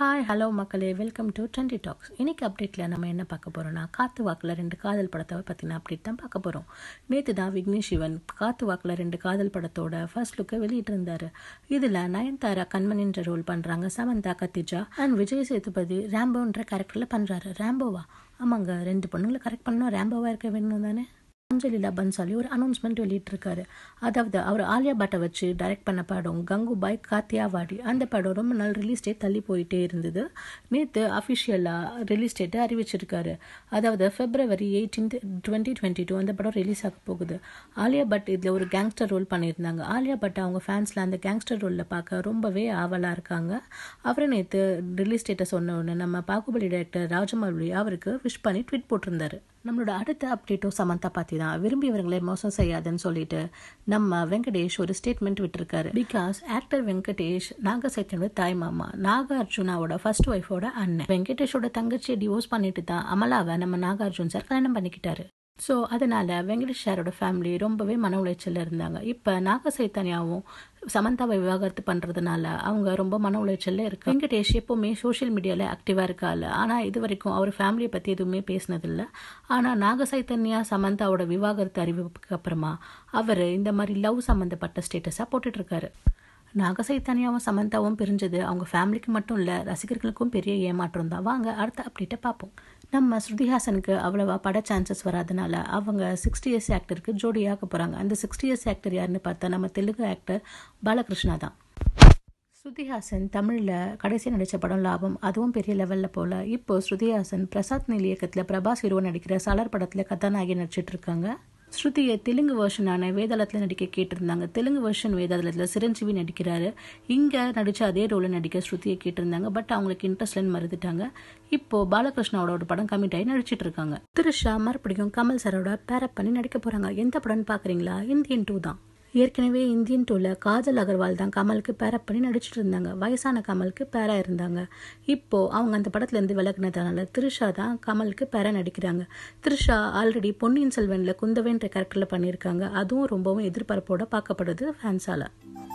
hi hello மக்களே welcome to trendy talks இன்றைக்கி அப்டேட்டில் நம்ம என்ன பார்க்க போகிறோம்னா காத்து வாக்கில் ரெண்டு காதல் படத்தை பற்றின அப்டேட் தான் பார்க்க போகிறோம் நேற்று தான் விக்னேஷ் சிவன் காத்து வாக்கில் ரெண்டு காதல் படத்தோட ஃபர்ஸ்ட் லுக்கை வெளியிட்டிருந்தார் இதில் நயன்தாரா கண்மணின்ற ரோல் பண்ணுறாங்க சமந்தா கத்திஜா அண்ட் விஜய் சேதுபதி ரேம்போன்ற கேரக்டரில் பண்ணுறாரு ரேம்போவா ஆமாங்க ரெண்டு பொண்ணுங்களை கரெக்ட் பண்ணணும் ரேம்போவாக இருக்க வேணும் தானே அஞ்சலி பன்சாலி ஒரு அனௌன்ஸ்மெண்ட் வெளியிட்டிருக்காரு அதாவது அவர் ஆலியா பட்டை வச்சு டைரக்ட் பண்ண படம் கங்குபாய் காத்தியாவாடி அந்த படம் ரொம்ப நாள் ரிலீஸ் டேட் தள்ளி போயிட்டே இருந்தது நேற்று அஃபிஷியலாக ரிலீஸ் டேட்டை அறிவிச்சிருக்காரு அதாவது February eighteenth twenty twenty two அந்த படம் ரிலீஸ் ஆக போகுது ஆலியா பட் இதில் ஒரு கேங்ஸ்டர் ரோல் பண்ணியிருந்தாங்க ஆலியா பட் அவங்க ஃபேன்ஸில் அந்த கேங்ஸ்டர் ரோலில் பார்க்க ரொம்பவே ஆவலாக இருக்காங்க அவரை நேற்று ரிலீஸ் டேட்டை சொன்ன உடனே நம்ம பாகுபலி டைரக்டர் ராஜமௌலி அவருக்கு விஷ் பண்ணி ட்விட் போட்டிருந்தாரு நம்மளோட அடுத்த அப்டேட்டும் சமந்தா பற்றி தான் விரும்பியவர்களை மோசம் செய்யாதுன்னு சொல்லிட்டு நம்ம வெங்கடேஷ் ஒரு ஸ்டேட்மெண்ட் விட்டுருக்காரு பிகாஸ் ஆக்டர் வெங்கடேஷ் நாக சைத்தனோட தாய் மாமா நாக அர்ஜுனாவோட ஃபர்ஸ்ட் ஒய்ஃபோட அண்ணன் வெங்கடேஷோட தங்கச்சியை டிவோர்ஸ் பண்ணிட்டு தான் அமலாவை நம்ம நாகார்ஜுன் சார் கல்யாணம் பண்ணிக்கிட்டாரு ஸோ அதனால் வெங்கடேஷ் ஃபேமிலி ரொம்பவே மன உளைச்சலில் இருந்தாங்க இப்போ நாக சைத்தன்யாவும் சமந்தாவை விவாகரத்து பண்ணுறதுனால அவங்க ரொம்ப மன உளைச்சலில் இருக்கு வெங்கடேஷ் எப்போவுமே சோஷியல் மீடியாவில் ஆக்டிவாக இருக்காள் ஆனால் இது வரைக்கும் அவர் ஃபேமிலியை பற்றி எதுவுமே பேசினதில்லை ஆனால் நாக சைத்தன்யா சமந்தாவோட விவாகரத்து அறிவிப்புக்கு அப்புறமா அவர் இந்த மாதிரி லவ் சம்மந்தப்பட்ட ஸ்டேட்டஸாக போட்டுட்ருக்காரு சைத்தன்யாவும் சமந்தாவும் பிரிஞ்சது அவங்க ஃபேமிலிக்கு மட்டும் இல்லை ரசிகர்களுக்கும் பெரிய ஏமாற்றம் தான் வாங்க அடுத்த அப்டேட்டை பார்ப்போம் நம்ம ஸ்ருதிஹாசனுக்கு அவ்வளவா பட சான்சஸ் வராதனால அவங்க சிக்ஸ்டி இயர்ஸ் ஆக்டருக்கு ஜோடியாக போகிறாங்க அந்த சிக்ஸ்டி இயர்ஸ் ஆக்டர் யாருன்னு பார்த்தா நம்ம தெலுங்கு ஆக்டர் பாலகிருஷ்ணா தான் ஸ்ருதிஹாசன் தமிழில் கடைசி நடித்த படம் லாபம் அதுவும் பெரிய லெவலில் போல் இப்போது ஸ்ருதிஹாசன் பிரசாத் நில் இயக்கத்தில் பிரபாஸ் ஹீரோ நடிக்கிற சாலர் படத்தில் கதாநாயகி நடிச்சிட்ருக்காங்க ஸ்ருதியை தெலுங்கு வேர்ஷனான வேதாளத்தில் நடிக்க கேட்டிருந்தாங்க தெலுங்கு வேர்ஷன் வேதாளத்தில் சிரஞ்சீவி நடிக்கிறாரு இங்கே நடித்த அதே ரோலில் நடிக்க ஸ்ருதியை கேட்டிருந்தாங்க பட் அவங்களுக்கு இன்ட்ரெஸ்ட்லன்னு மறுத்துட்டாங்க இப்போ பாலகிருஷ்ணாவோட ஒரு படம் கமிட் ஆகி நடிச்சிட்டு இருக்காங்க திருஷா மறுபடியும் கமல் சாரோட பேரப் பண்ணி நடிக்க போகிறாங்க எந்த படம்னு பார்க்குறீங்களா இந்தியன் டூ தான் ஏற்கனவே இந்தியன் டூவில் காஜல் அகர்வால் தான் கமலுக்கு பேர பண்ணி நடிச்சிட்டு இருந்தாங்க வயசான கமலுக்கு பேராக இருந்தாங்க இப்போது அவங்க அந்த படத்துலேருந்து விலகினதுனால த்ரிஷா தான் கமலுக்கு பேரா நடிக்கிறாங்க த்ரிஷா ஆல்ரெடி பொன்னியின் செல்வனில் குந்தவைன்ற கேரக்டரில் பண்ணியிருக்காங்க அதுவும் ரொம்பவும் எதிர்பார்ப்போட பார்க்கப்படுது ஃபேன்ஸால்